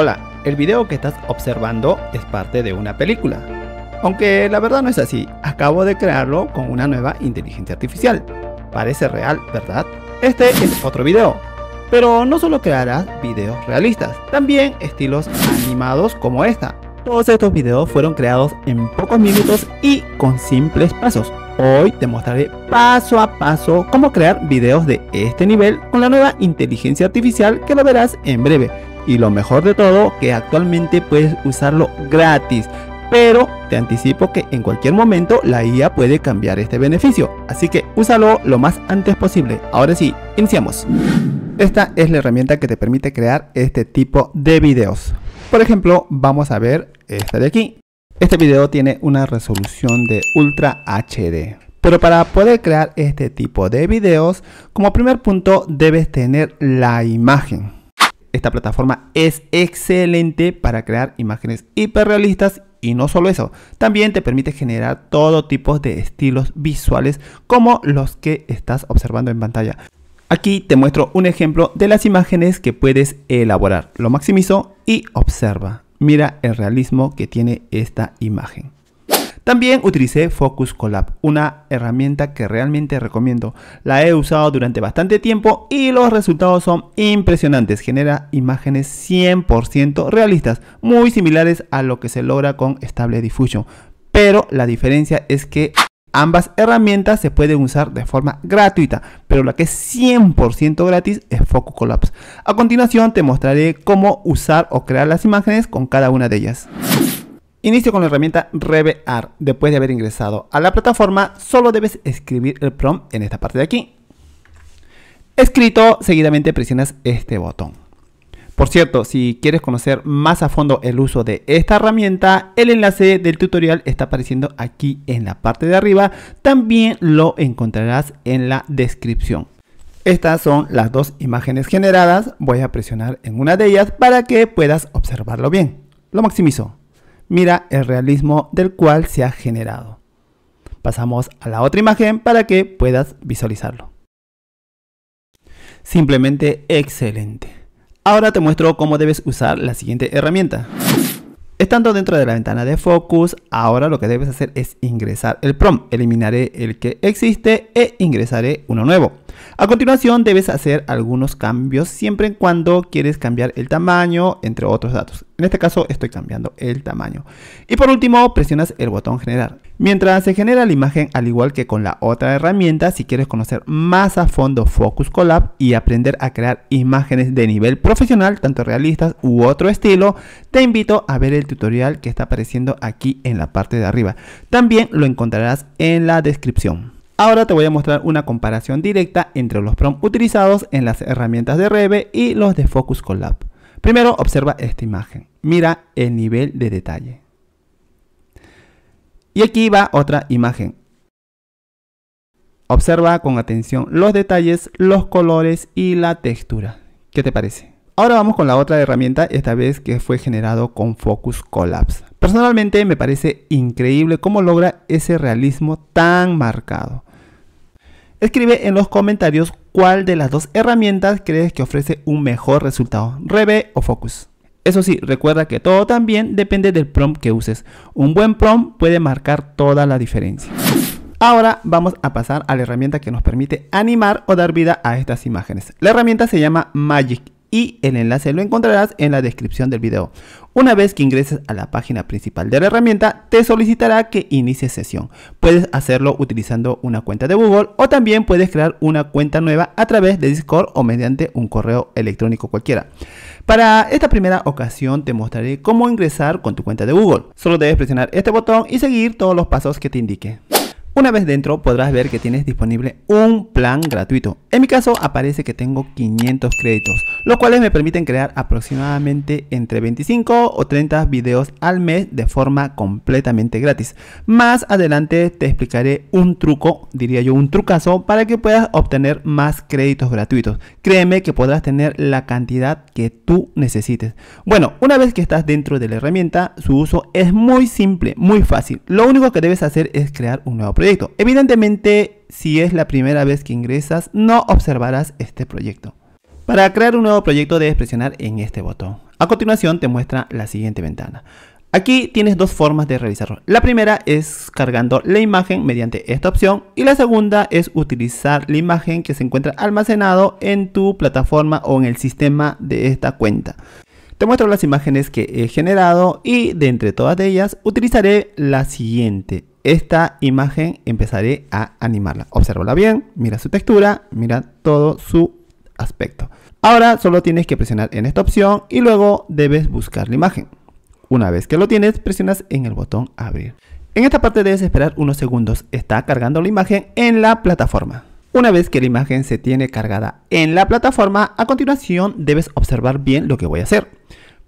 Hola, el video que estás observando es parte de una película. Aunque la verdad no es así, acabo de crearlo con una nueva inteligencia artificial. Parece real, ¿verdad? Este es otro video. Pero no solo crearás videos realistas, también estilos animados como esta. Todos estos videos fueron creados en pocos minutos y con simples pasos. Hoy te mostraré paso a paso cómo crear videos de este nivel con la nueva inteligencia artificial que lo verás en breve y lo mejor de todo que actualmente puedes usarlo gratis. Pero te anticipo que en cualquier momento la IA puede cambiar este beneficio, así que úsalo lo más antes posible. Ahora sí, iniciamos. Esta es la herramienta que te permite crear este tipo de videos. Por ejemplo, vamos a ver esta de aquí. Este video tiene una resolución de Ultra HD. Pero para poder crear este tipo de videos, como primer punto debes tener la imagen esta plataforma es excelente para crear imágenes hiperrealistas y no solo eso, también te permite generar todo tipo de estilos visuales como los que estás observando en pantalla. Aquí te muestro un ejemplo de las imágenes que puedes elaborar. Lo maximizo y observa. Mira el realismo que tiene esta imagen. También utilicé Focus Collab, una herramienta que realmente recomiendo. La he usado durante bastante tiempo y los resultados son impresionantes. Genera imágenes 100% realistas, muy similares a lo que se logra con Stable Diffusion. Pero la diferencia es que Ambas herramientas se pueden usar de forma gratuita, pero la que es 100% gratis es Focus Collapse. A continuación te mostraré cómo usar o crear las imágenes con cada una de ellas. Inicio con la herramienta ReveAr. Después de haber ingresado a la plataforma, solo debes escribir el prompt en esta parte de aquí. Escrito, seguidamente presionas este botón. Por cierto, si quieres conocer más a fondo el uso de esta herramienta, el enlace del tutorial está apareciendo aquí en la parte de arriba. También lo encontrarás en la descripción. Estas son las dos imágenes generadas. Voy a presionar en una de ellas para que puedas observarlo bien. Lo maximizo mira el realismo del cual se ha generado. Pasamos a la otra imagen para que puedas visualizarlo. Simplemente excelente. Ahora te muestro cómo debes usar la siguiente herramienta. Estando dentro de la ventana de Focus, ahora lo que debes hacer es ingresar el prompt. Eliminaré el que existe e ingresaré uno nuevo. A continuación debes hacer algunos cambios siempre y cuando quieres cambiar el tamaño, entre otros datos. En este caso estoy cambiando el tamaño. Y por último presionas el botón generar. Mientras se genera la imagen al igual que con la otra herramienta, si quieres conocer más a fondo Focus Collab y aprender a crear imágenes de nivel profesional, tanto realistas u otro estilo, te invito a ver el tutorial que está apareciendo aquí en la parte de arriba. También lo encontrarás en la descripción. Ahora te voy a mostrar una comparación directa entre los prom utilizados en las herramientas de Reve y los de Focus Collab. Primero observa esta imagen, mira el nivel de detalle. Y aquí va otra imagen. Observa con atención los detalles, los colores y la textura. ¿Qué te parece? Ahora vamos con la otra herramienta, esta vez que fue generado con Focus Collapse. Personalmente me parece increíble cómo logra ese realismo tan marcado. Escribe en los comentarios cuál de las dos herramientas crees que ofrece un mejor resultado, Reve o Focus. Eso sí, recuerda que todo también depende del prompt que uses. Un buen prompt puede marcar toda la diferencia. Ahora vamos a pasar a la herramienta que nos permite animar o dar vida a estas imágenes. La herramienta se llama Magic y el enlace lo encontrarás en la descripción del video. Una vez que ingreses a la página principal de la herramienta, te solicitará que inicies sesión. Puedes hacerlo utilizando una cuenta de Google o también puedes crear una cuenta nueva a través de Discord o mediante un correo electrónico cualquiera. Para esta primera ocasión te mostraré cómo ingresar con tu cuenta de Google. Solo debes presionar este botón y seguir todos los pasos que te indique. Una vez dentro podrás ver que tienes disponible un plan gratuito. En mi caso aparece que tengo 500 créditos, los cuales me permiten crear aproximadamente entre 25 o 30 videos al mes de forma completamente gratis. Más adelante te explicaré un truco, diría yo un trucazo, para que puedas obtener más créditos gratuitos. Créeme que podrás tener la cantidad que tú necesites. Bueno, una vez que estás dentro de la herramienta, su uso es muy simple, muy fácil. Lo único que debes hacer es crear un nuevo proyecto Evidentemente, si es la primera vez que ingresas, no observarás este proyecto. Para crear un nuevo proyecto debes presionar en este botón. A continuación te muestra la siguiente ventana. Aquí tienes dos formas de realizarlo. La primera es cargando la imagen mediante esta opción y la segunda es utilizar la imagen que se encuentra almacenado en tu plataforma o en el sistema de esta cuenta. Te muestro las imágenes que he generado y de entre todas ellas utilizaré la siguiente esta imagen empezaré a animarla. Obsérvala bien, mira su textura, mira todo su aspecto. Ahora solo tienes que presionar en esta opción y luego debes buscar la imagen. Una vez que lo tienes, presionas en el botón abrir. En esta parte debes esperar unos segundos, está cargando la imagen en la plataforma. Una vez que la imagen se tiene cargada en la plataforma, a continuación debes observar bien lo que voy a hacer.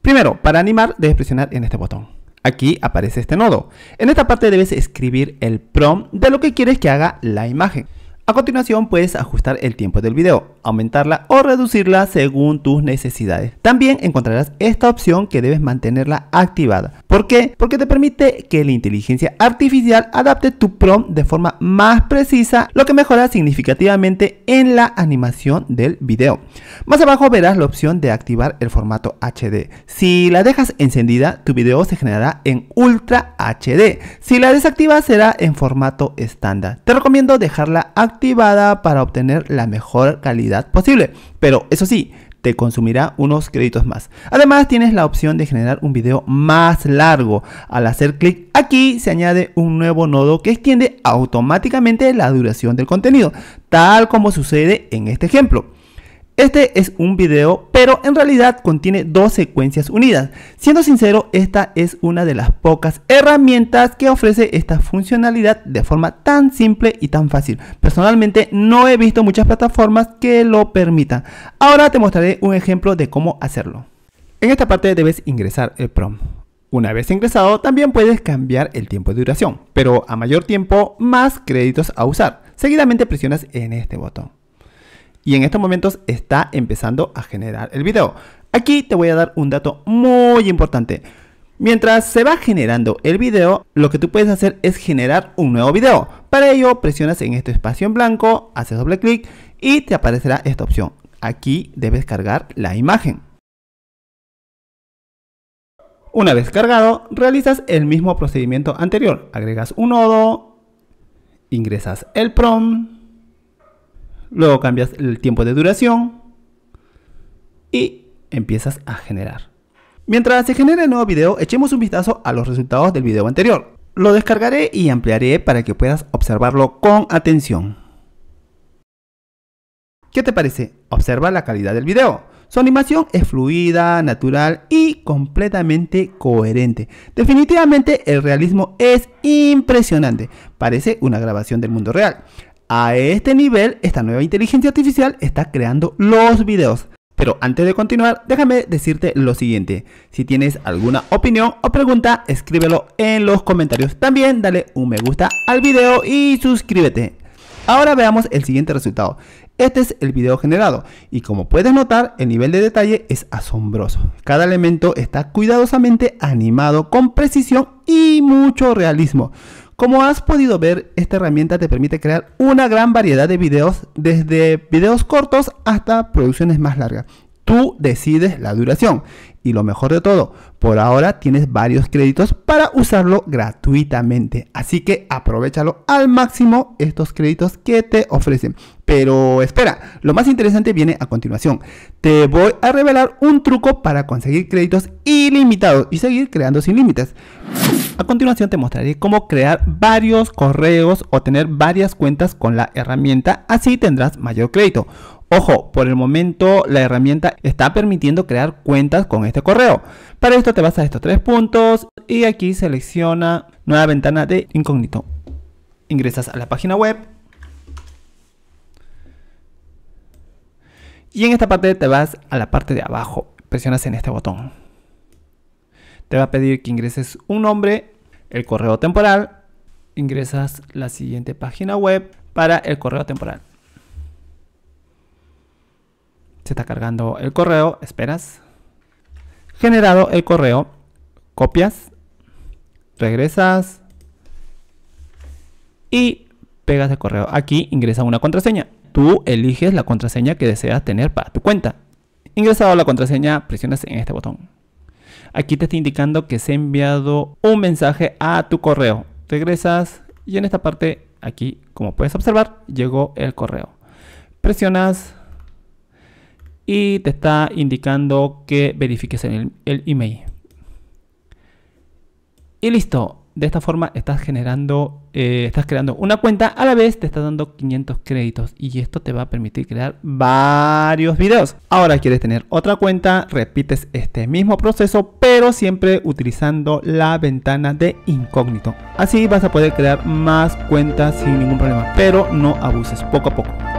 Primero, para animar debes presionar en este botón. Aquí aparece este nodo. En esta parte debes escribir el prompt de lo que quieres que haga la imagen. A continuación puedes ajustar el tiempo del video aumentarla o reducirla según tus necesidades. También encontrarás esta opción que debes mantenerla activada. ¿Por qué? Porque te permite que la inteligencia artificial adapte tu prom de forma más precisa, lo que mejora significativamente en la animación del video. Más abajo verás la opción de activar el formato HD. Si la dejas encendida, tu video se generará en Ultra HD. Si la desactivas, será en formato estándar. Te recomiendo dejarla activada para obtener la mejor calidad posible. Pero eso sí, te consumirá unos créditos más. Además tienes la opción de generar un vídeo más largo. Al hacer clic aquí se añade un nuevo nodo que extiende automáticamente la duración del contenido, tal como sucede en este ejemplo. Este es un video, pero en realidad contiene dos secuencias unidas. Siendo sincero, esta es una de las pocas herramientas que ofrece esta funcionalidad de forma tan simple y tan fácil. Personalmente no he visto muchas plataformas que lo permitan. Ahora te mostraré un ejemplo de cómo hacerlo. En esta parte debes ingresar el prompt. Una vez ingresado, también puedes cambiar el tiempo de duración, pero a mayor tiempo, más créditos a usar. Seguidamente presionas en este botón y en estos momentos está empezando a generar el video. Aquí te voy a dar un dato muy importante. Mientras se va generando el video, lo que tú puedes hacer es generar un nuevo video. Para ello, presionas en este espacio en blanco, haces doble clic y te aparecerá esta opción. Aquí debes cargar la imagen. Una vez cargado, realizas el mismo procedimiento anterior. Agregas un nodo, ingresas el prom Luego cambias el tiempo de duración y empiezas a generar. Mientras se genera el nuevo video, echemos un vistazo a los resultados del video anterior. Lo descargaré y ampliaré para que puedas observarlo con atención. ¿Qué te parece? Observa la calidad del video. Su animación es fluida, natural y completamente coherente. Definitivamente el realismo es impresionante. Parece una grabación del mundo real. A este nivel, esta nueva inteligencia artificial está creando los videos. Pero antes de continuar, déjame decirte lo siguiente. Si tienes alguna opinión o pregunta, escríbelo en los comentarios. También dale un me gusta al video y suscríbete. Ahora veamos el siguiente resultado. Este es el video generado y como puedes notar el nivel de detalle es asombroso. Cada elemento está cuidadosamente animado con precisión y mucho realismo. Como has podido ver, esta herramienta te permite crear una gran variedad de videos, desde videos cortos hasta producciones más largas. Tú decides la duración. Y lo mejor de todo, por ahora tienes varios créditos para usarlo gratuitamente. Así que aprovechalo al máximo estos créditos que te ofrecen. Pero espera, lo más interesante viene a continuación. Te voy a revelar un truco para conseguir créditos ilimitados y seguir creando sin límites. A continuación te mostraré cómo crear varios correos o tener varias cuentas con la herramienta, así tendrás mayor crédito. Ojo, por el momento la herramienta está permitiendo crear cuentas con este correo. Para esto te vas a estos tres puntos y aquí selecciona nueva ventana de incógnito. Ingresas a la página web. Y en esta parte te vas a la parte de abajo. Presionas en este botón. Te va a pedir que ingreses un nombre el correo temporal, ingresas la siguiente página web para el correo temporal. Se está cargando el correo, esperas. Generado el correo, copias, regresas y pegas el correo. Aquí ingresa una contraseña. Tú eliges la contraseña que deseas tener para tu cuenta. Ingresado la contraseña, presionas en este botón. Aquí te está indicando que se ha enviado un mensaje a tu correo. Regresas y en esta parte, aquí, como puedes observar, llegó el correo. Presionas y te está indicando que verifiques el, el email. Y listo, de esta forma estás generando, eh, estás creando una cuenta, a la vez te estás dando 500 créditos y esto te va a permitir crear varios videos. Ahora quieres tener otra cuenta, repites este mismo proceso, pero siempre utilizando la ventana de incógnito. Así vas a poder crear más cuentas sin ningún problema, pero no abuses poco a poco.